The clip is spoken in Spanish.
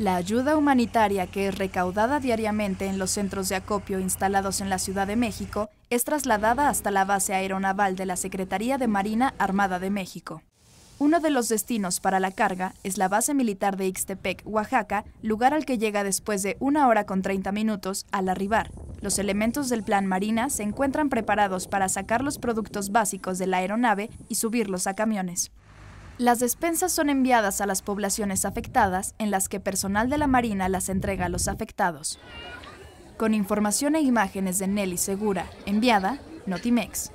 La ayuda humanitaria que es recaudada diariamente en los centros de acopio instalados en la Ciudad de México es trasladada hasta la base aeronaval de la Secretaría de Marina Armada de México. Uno de los destinos para la carga es la base militar de Ixtepec, Oaxaca, lugar al que llega después de una hora con 30 minutos al arribar. Los elementos del plan Marina se encuentran preparados para sacar los productos básicos de la aeronave y subirlos a camiones. Las despensas son enviadas a las poblaciones afectadas en las que personal de la Marina las entrega a los afectados. Con información e imágenes de Nelly Segura, enviada Notimex.